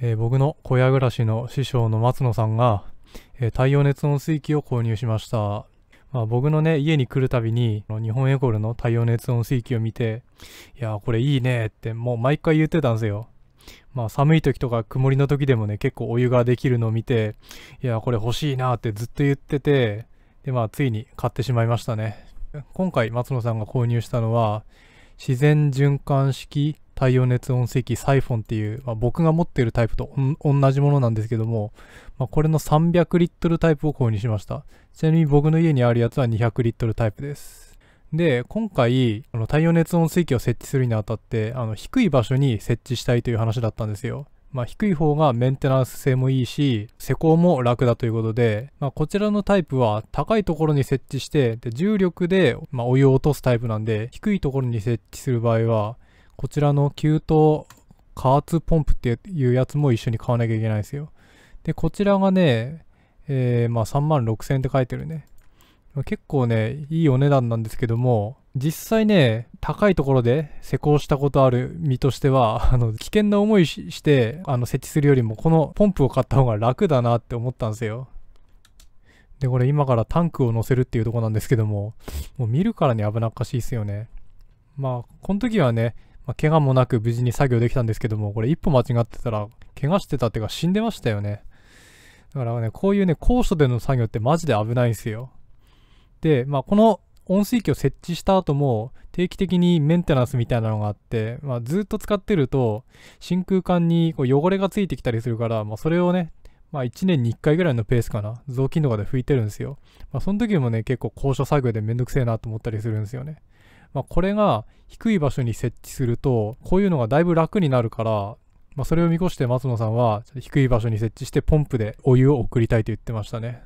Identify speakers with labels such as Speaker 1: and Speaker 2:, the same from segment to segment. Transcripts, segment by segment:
Speaker 1: えー、僕の小屋暮らしの師匠の松野さんが、えー、太陽熱温水器を購入しました。まあ、僕のね、家に来るたびに、日本エコールの太陽熱温水器を見て、いやこれいいねって、もう毎回言ってたんですよ。まあ、寒い時とか曇りの時でもね、結構お湯ができるのを見て、いやこれ欲しいなってずっと言ってて、で、まあ、ついに買ってしまいましたね。今回、松野さんが購入したのは、自然循環式太陽熱音器サイフォンっていう、まあ、僕が持ってるタイプと同じものなんですけども、まあ、これの300リットルタイプを購入しましたちなみに僕の家にあるやつは200リットルタイプですで今回この太陽熱音水器を設置するにあたってあの低い場所に設置したいという話だったんですよまあ、低い方がメンテナンス性もいいし施工も楽だということで、まあ、こちらのタイプは高いところに設置してで重力で、まあ、お湯を落とすタイプなんで低いところに設置する場合はこちらの給湯加圧ポンプっていうやつも一緒に買わなきゃいけないんですよ。で、こちらがね、えー、まあ3万6000円って書いてるね。結構ね、いいお値段なんですけども、実際ね、高いところで施工したことある身としては、あの、危険な思いして、あの、設置するよりも、このポンプを買った方が楽だなって思ったんですよ。で、これ今からタンクを乗せるっていうとこなんですけども、もう見るからに危なっかしいっすよね。まあ、この時はね、まあ、怪我もなく無事に作業できたんですけども、これ一歩間違ってたら、怪我してたっていうか死んでましたよね。だからね、こういうね、高所での作業ってマジで危ないんですよ。で、まあ、この温水器を設置した後も、定期的にメンテナンスみたいなのがあって、まあ、ずっと使ってると、真空管にこう汚れがついてきたりするから、まあ、それをね、まあ、1年に1回ぐらいのペースかな、雑巾とかで拭いてるんですよ。まあ、その時もね、結構高所作業でめんどくせえなと思ったりするんですよね。まあ、これが低い場所に設置するとこういうのがだいぶ楽になるから、まあ、それを見越して松野さんは低い場所に設置してポンプでお湯を送りたいと言ってましたね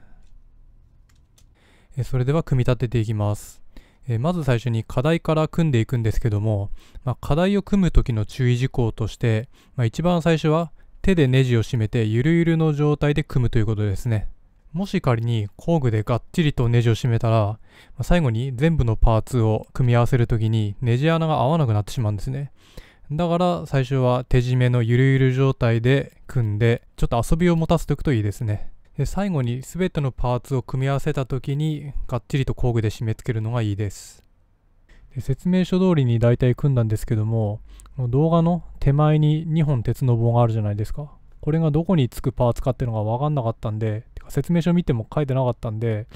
Speaker 1: えそれでは組み立てていきますえまず最初に課題から組んでいくんですけども、まあ、課題を組む時の注意事項として、まあ、一番最初は手でネジを締めてゆるゆるの状態で組むということですねもし仮に工具でがっちりとネジを締めたら、最後に全部のパーツを組み合わせるときにネジ穴が合わなくなってしまうんですね。だから最初は手締めのゆるゆる状態で組んで、ちょっと遊びを持たせておくといいですね。で最後に全てのパーツを組み合わせた時にがっちりと工具で締め付けるのがいいですで説明書通りに大体組んだんですけども動画の手前に2本鉄の棒があるじゃないですかこれがどこにつくパーツかっていうのが分かんなかったんで、てか説明書見ても書いてなかったんで、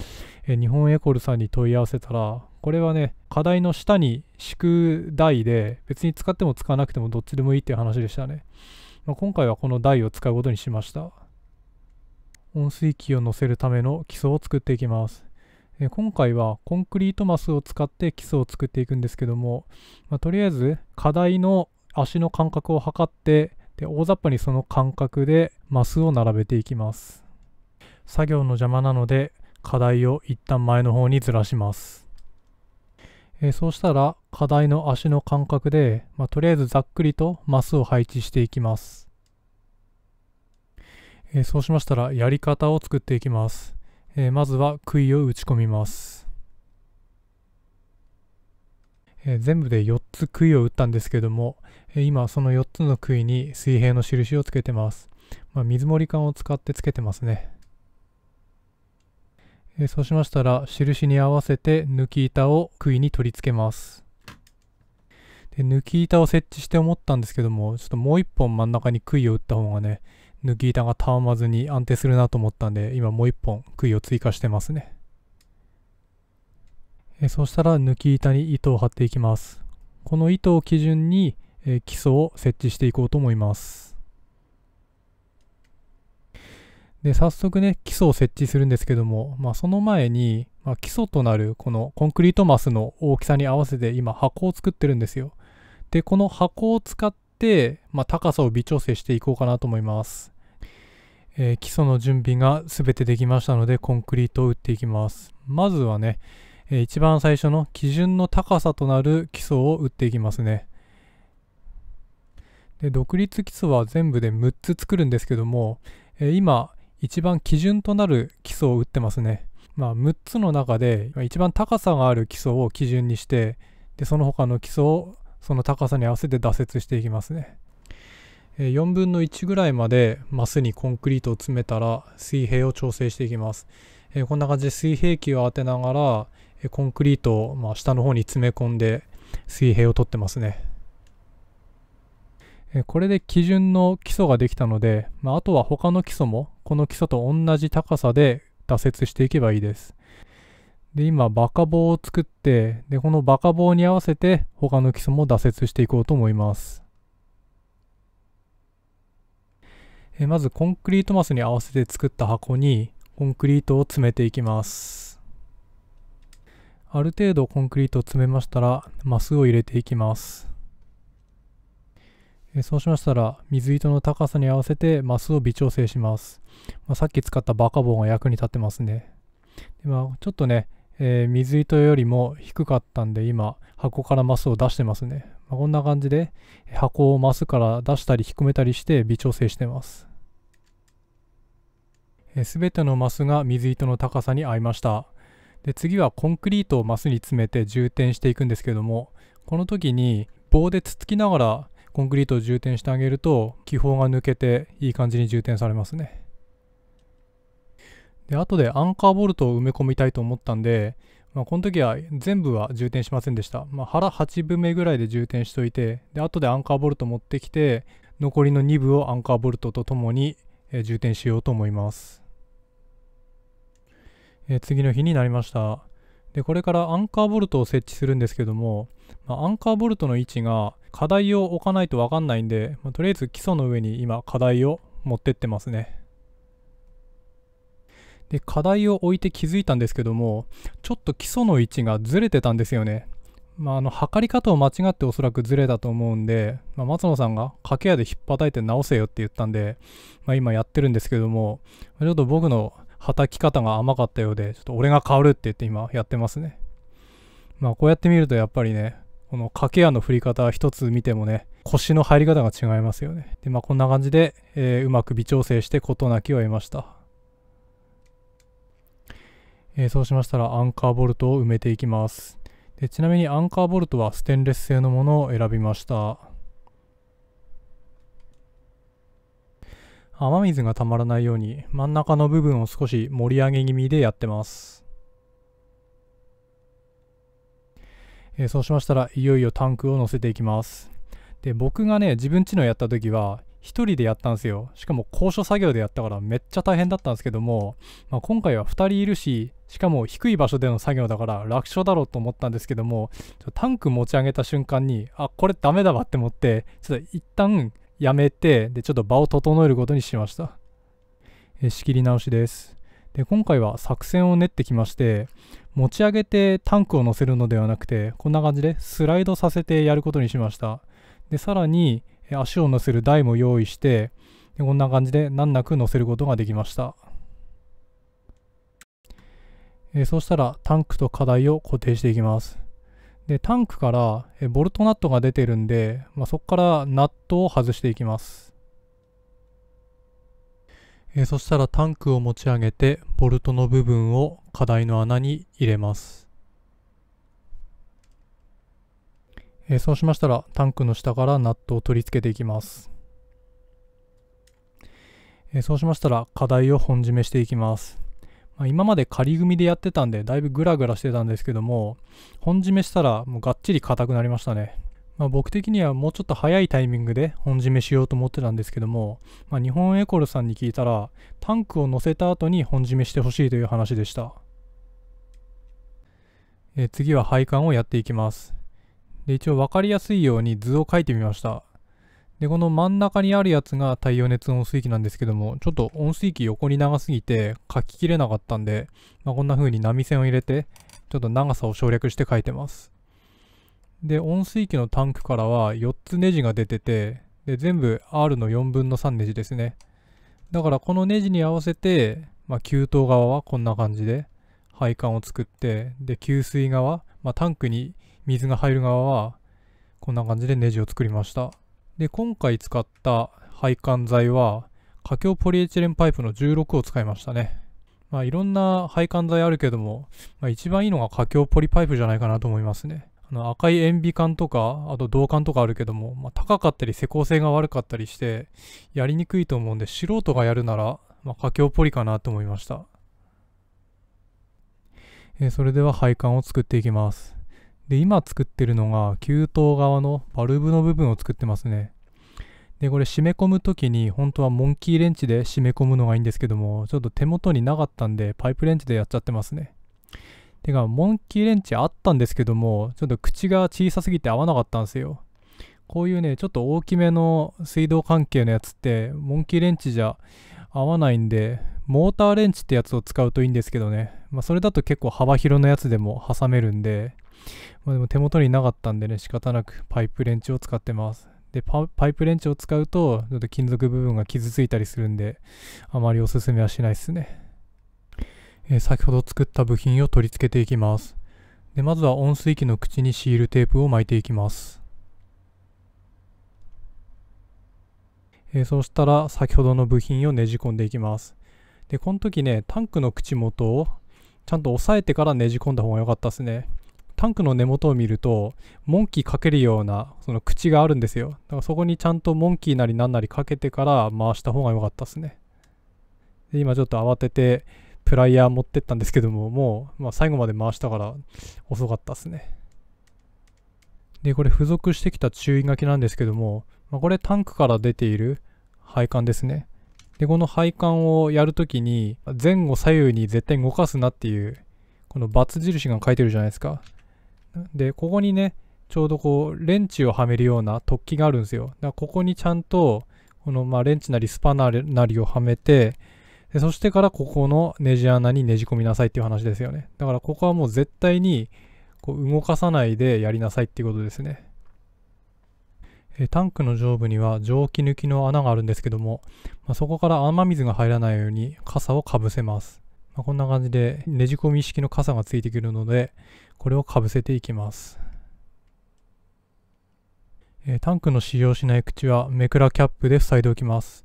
Speaker 1: え日本エコルさんに問い合わせたら、これはね、課題の下に敷く台で、別に使っても使わなくてもどっちでもいいっていう話でしたね。まあ、今回はこの台を使うことにしました。温水器を載せるための基礎を作っていきます。え今回はコンクリートマスを使って基礎を作っていくんですけども、まあ、とりあえず課題の足の間隔を測ってで大雑把にその間隔でマスを並べていきます作業の邪魔なので課題を一旦前の方にずらします、えそうしたら課題の足の間隔で、まあ、とりあえずざっくりとマスを配置していきます、えそうしましたらやり方を作っていきます、えまずは杭を打ち込みますえー、全部で4つ杭を打ったんですけども、えー、今その4つの杭に水平の印をつけてます。まあ、水盛り管を使ってつけてますね。えー、そうしましたら印に合わせて抜き板を杭に取り付けます。で抜き板を設置して思ったんですけども、ちょっともう1本真ん中に杭を打った方がね、抜き板がたわまずに安定するなと思ったんで、今もう1本杭を追加してますね。えそしたら抜き板に糸を張っていきますこの糸を基準に、え基礎を設置していこうと思いますで早速ね基礎を設置するんですけども、まあ、その前に、まあ、基礎となるこのコンクリートマスの大きさに合わせて今箱を作ってるんですよでこの箱を使って、まあ、高さを微調整していこうかなと思います、えー、基礎の準備が全てできましたのでコンクリートを打っていきますまずはねえー、一番最初の基準の高さとなる基礎を打っていきますね。で独立基礎は全部で6つ作るんですけども、えー、今一番基準となる基礎を打ってますね。まあ、6つの中で一番高さがある基礎を基準にしてでその他の基礎をその高さに合わせて挫折していきますね。4分の1ぐらいまでマスにコンクリートを詰めたら水平を調整していきます。えこんな感じで水平器を当てながら、コンクリートを、まあ、下の方に詰め込んで水平を取ってますね。これで基準の基礎ができたので、まあ、あとは他の基礎もこの基礎と同じ高さで挫折していけばいいです。で、今、バカ棒を作って、で、このバカ棒に合わせて他の基礎も挫折していこうと思います。えまず、コンクリートマスに合わせて作った箱にコンクリートを詰めていきます。ある程度コンクリートを詰めましたら、マスを入れていきます。そうしましたら、水糸の高さに合わせてマスを微調整します。まあ、さっき使ったバカ棒が役に立ってますね。でまあ、ちょっとね、えー、水糸よりも低かったんで、今、箱からマスを出してますね。まあ、こんな感じで、箱をマスから出したり低めたりして微調整してます。す、べ、てのマスが水糸の高さに合いました。で次はコンクリートをマスに詰めて充填していくんですけどもこの時に棒でつつきながらコンクリートを充填してあげると気泡が抜けていい感じに充填されますねで後でアンカーボルトを埋め込みたいと思ったんで、まあ、この時は全部は充填しませんでした、まあ、腹8分目ぐらいで充填しといてで後でアンカーボルト持ってきて残りの2部をアンカーボルトとともに充填しようと思いますえー、次の日になりましたでこれからアンカーボルトを設置するんですけども、まあ、アンカーボルトの位置が課題を置かないと分かんないんで、まあ、とりあえず基礎の上に今課題を持ってってますねで課題を置いて気づいたんですけどもちょっと基礎の位置がずれてたんですよねまあ、あの測り方を間違っておそらくずれたと思うんで、まあ、松野さんが掛け合で引っ叩いて直せよって言ったんで、まあ、今やってるんですけども、ちょっと僕の叩き方が甘かったようで、ちょっと俺が変わるって言って今やってますね。まあこうやって見るとやっぱりね、この掛け矢の振り方一つ見てもね、腰の入り方が違いますよね。で、まあこんな感じで、えー、うまく微調整して事なきを得ました。えー、そうしましたらアンカーボルトを埋めていきます。でちなみにアンカーボルトはステンレス製のものを選びました。雨水がたまらないように真ん中の部分を少し盛り上げ気味でやってます。えー、そうしましたらいよいよタンクを乗せていきます。で、僕がね、自分ちのやった時は、1人でやったんですよ。しかも高所作業でやったからめっちゃ大変だったんですけども、まあ、今回は2人いるし、しかも低い場所での作業だから楽勝だろうと思ったんですけども、タンク持ち上げた瞬間に、あ、これダメだわって思って、ちょっと一旦やめて、で、ちょっと場を整えることにしました。え仕切り直しです。で、今回は作戦を練ってきまして、持ち上げてタンクを乗せるのではなくて、こんな感じでスライドさせてやることにしました。で、さらに、足を乗せる台も用意して、でこんな感じで難なく乗せることができました。えそうしたらタンクと課題を固定していきます。で、タンクからえボルトナットが出てるんで、まあ、そこからナットを外していきます。えそしたらタンクを持ち上げて、ボルトの部分を課題の穴に入れます。えそうしましたら、タンクの下からナットを取り付けていきます。えそうしましたら、課題を本締めしていきます。ま今まで仮組でやってたんで、だいぶグラグラしてたんですけども、本締めしたらもうがっちり硬くなりましたね。まあ、僕的にはもうちょっと早いタイミングで本締めしようと思ってたんですけども、まあ、日本エコルさんに聞いたら、タンクを乗せた後に本締めしてほしいという話でした。え次は配管をやっていきます。で、一応分かりやすいように図を書いてみました。で、この真ん中にあるやつが太陽熱温水器なんですけども、ちょっと温水器横に長すぎて書ききれなかったんで、まあ、こんな風に波線を入れて、ちょっと長さを省略して書いてます。で、温水器のタンクからは4つネジが出てて、で、全部 R の4分の3ネジですね。だからこのネジに合わせて、まあ、給湯側はこんな感じで配管を作って、で、給水側、まあ、タンクに水が入る側はこんな感じでネジを作りました。で、今回使った配管材は、過強ポリエチレンパイプの16を使いましたね。まあ、いろんな配管材あるけども、まあ、一番いいのが過強ポリパイプじゃないかなと思いますね。あの赤い塩ビ管とか、あと銅管とかあるけども、まあ、高かったり施工性が悪かったりして、やりにくいと思うんで、素人がやるなら、まあ、過ポリかなと思いました。えー、それでは配管を作っていきます。で、今作ってるのが、給湯側のバルブの部分を作ってますね。で、これ締め込む時に、本当はモンキーレンチで締め込むのがいいんですけども、ちょっと手元になかったんで、パイプレンチでやっちゃってますね。てか、モンキーレンチあったんですけども、ちょっと口が小さすぎて合わなかったんですよ。こういうね、ちょっと大きめの水道関係のやつって、モンキーレンチじゃ合わないんで、モーターレンチってやつを使うといいんですけどね。まあ、それだと結構幅広のやつでも挟めるんで、まあ、でも手元になかったんでね、仕方なくパイプレンチを使ってます。で、パイプレンチを使うと、ちょっと金属部分が傷ついたりするんで、あまりおすすめはしないですね。えー、先ほど作った部品を取り付けていきます。で、まずは温水器の口にシールテープを巻いていきます。えー、そうしたら先ほどの部品をねじ込んでいきます。で、この時ね、タンクの口元をちゃんと押さえてからねじ込んだ方が良かったですね。タンクの根元を見ると、モンキーかけるような、その口があるんですよ。だからそこにちゃんとモンキーなりなんなりかけてから回した方が良かったですね。で、今ちょっと慌てて、プライヤー持ってったんですけども、もう、まあ、最後まで回したから遅かったですね。で、これ付属してきた注意書きなんですけども、まあ、これタンクから出ている配管ですね。で、この配管をやるときに、前後左右に絶対動かすなっていう、この×印が書いてるじゃないですか。で、ここにね、ちょうどこう、レンチをはめるような突起があるんですよ。だからここにちゃんと、この、まあ、レンチなりスパナなりをはめて、でそしてからここのネジ穴にねじ込みなさいっていう話ですよね。だからここはもう絶対にこう動かさないでやりなさいっていうことですね。えタンクの上部には蒸気抜きの穴があるんですけども、まあ、そこから雨水が入らないように傘をかぶせます。まあ、こんな感じでねじ込み式の傘がついてくるのでこれをかぶせていきます、えー、タンクの使用しない口はめくらキャップで塞いでおきます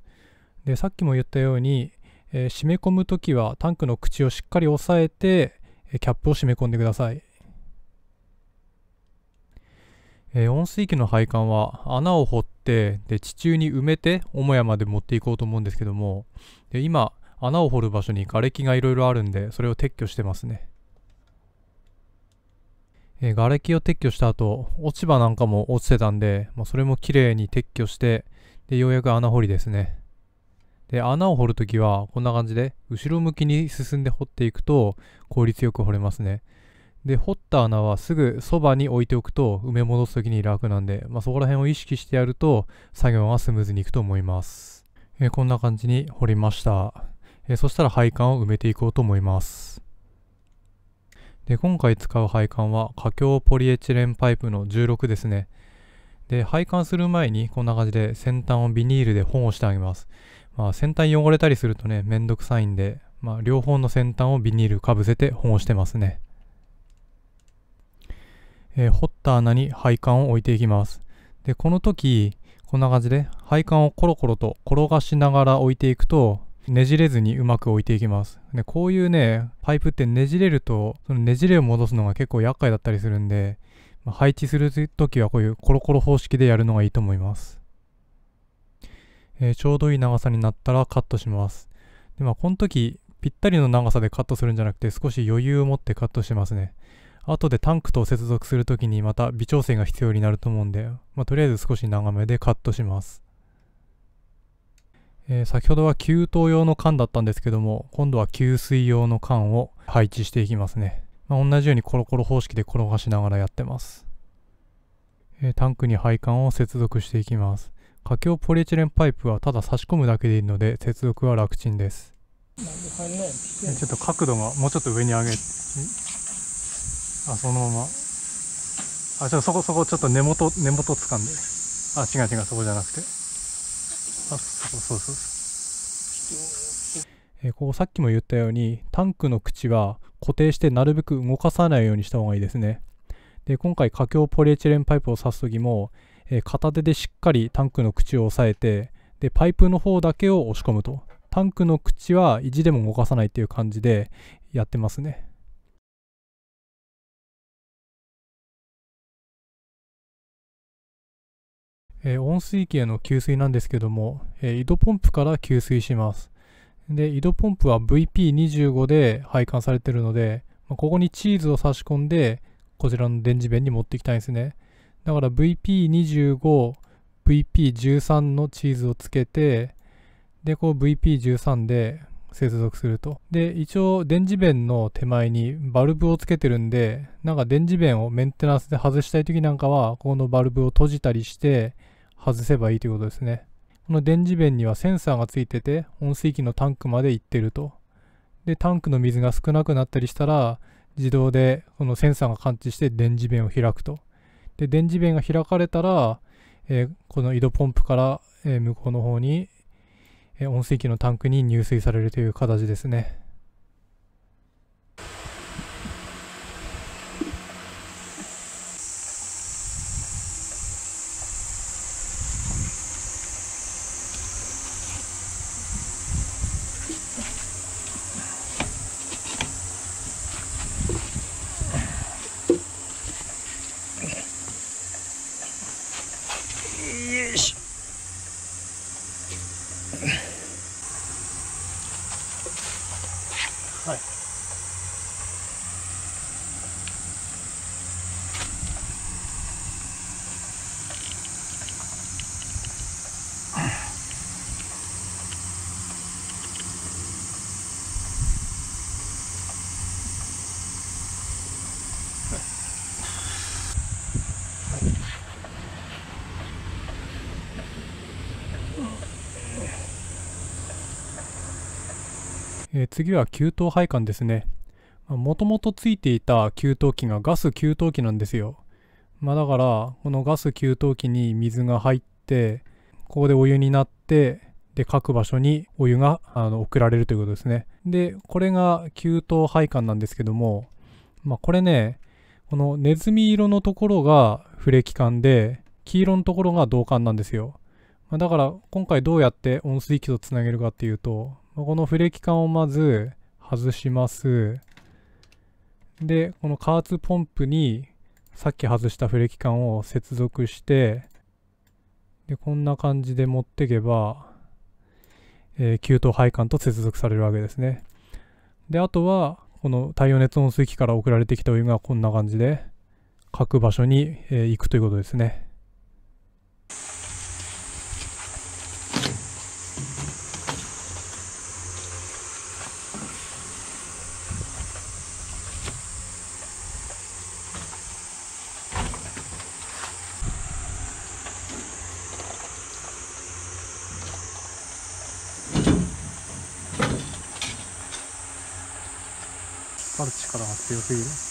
Speaker 1: でさっきも言ったように、えー、締め込む時はタンクの口をしっかり押さえて、えキャップを締め込んでください、えー、温水器の配管は穴を掘ってで地中に埋めて母屋まで持っていこうと思うんですけどもで今穴を掘る場所に瓦礫がいろいろあるんで、それを撤去してますね。えー、瓦礫を撤去した後、落ち葉なんかも落ちてたんで、まあ、それも綺麗に撤去して、で、ようやく穴掘りですね。で、穴を掘るときは、こんな感じで、後ろ向きに進んで掘っていくと、効率よく掘れますね。で、掘った穴はすぐそばに置いておくと、埋め戻すときに楽なんで、まあ、そこら辺を意識してやると、作業がスムーズにいくと思います。えこんな感じに掘りました。えー、そしたら配管を埋めていこうと思いますで今回使う配管は過強ポリエチレンパイプの16ですねで配管する前にこんな感じで先端をビニールで保護してあげます、まあ、先端汚れたりするとねめんどくさいんで、まあ、両方の先端をビニールかぶせて保護してますね、えー、掘った穴に配管を置いていきますでこの時こんな感じで配管をコロコロと転がしながら置いていくとねじれずにうまく置いていきます。で、こういうね、パイプってねじれると、そのねじれを戻すのが結構厄介だったりするんで、まあ、配置する時はこういうコロコロ方式でやるのがいいと思います。えー、ちょうどいい長さになったらカットします。で、まあ、この時、ぴったりの長さでカットするんじゃなくて、少し余裕を持ってカットしてますね。後でタンクと接続するときにまた微調整が必要になると思うんで、まあ、とりあえず少し長めでカットします。えー、先ほどは給湯用の缶だったんですけども、今度は給水用の缶を配置していきますね。まあ、同じようにコロコロ方式で転がしながらやってます。えー、タンクに配管を接続していきます。架橋ポリエチレンパイプはただ差し込むだけでいいので、接続は楽ちんです。ちょっと角度がもうちょっと上に上げて、あ、そのまま。あ、ちょっとそこそこちょっと根元、根元掴んで。あ、違う違う、そこじゃなくて。あそうそうそうそうえー、こうさっきも言ったようにタンクの口は固定してなるべく動かさないようにした方がいいですねで今回架橋ポリエチレンパイプを刺す時も、えー、片手でしっかりタンクの口を押さえてでパイプの方だけを押し込むとタンクの口は意地でも動かさないっていう感じでやってますねえー、温水器への給水なんですけども、えー、井戸ポンプから給水します。で、井戸ポンプは VP25 で配管されてるので、まあ、ここにチーズを差し込んで、こちらの電磁弁に持っていきたいんですね。だから VP25、VP13 のチーズをつけて、で、こう VP13 で接続すると。で、一応電磁弁の手前にバルブをつけてるんで、なんか電磁弁をメンテナンスで外したい時なんかは、このバルブを閉じたりして、外せばいいということですね。この電磁弁にはセンサーがついてて温水器のタンクまで行ってると。でタンクの水が少なくなったりしたら自動でこのセンサーが感知して電磁弁を開くと。で電磁弁が開かれたら、えー、この井戸ポンプから、えー、向こうの方に、えー、温水器のタンクに入水されるという形ですね。えー、次は給湯配管ですね。もともとついていた給湯器がガス給湯器なんですよ。まあ、だから、このガス給湯器に水が入って、ここでお湯になって、で、各場所にお湯があの送られるということですね。で、これが給湯配管なんですけども、まあ、これね、このネズミ色のところがフレキ管で、黄色のところが銅管なんですよ。まあ、だから、今回どうやって温水器とつなげるかっていうと、このフレキ管をまず外します。で、この加圧ポンプにさっき外したフレキ管を接続して、で、こんな感じで持ってけば、えー、給湯配管と接続されるわけですね。で、あとは、この太陽熱温水器から送られてきたお湯がこんな感じで、各場所に、えー、行くということですね。かかる力が強すぎる。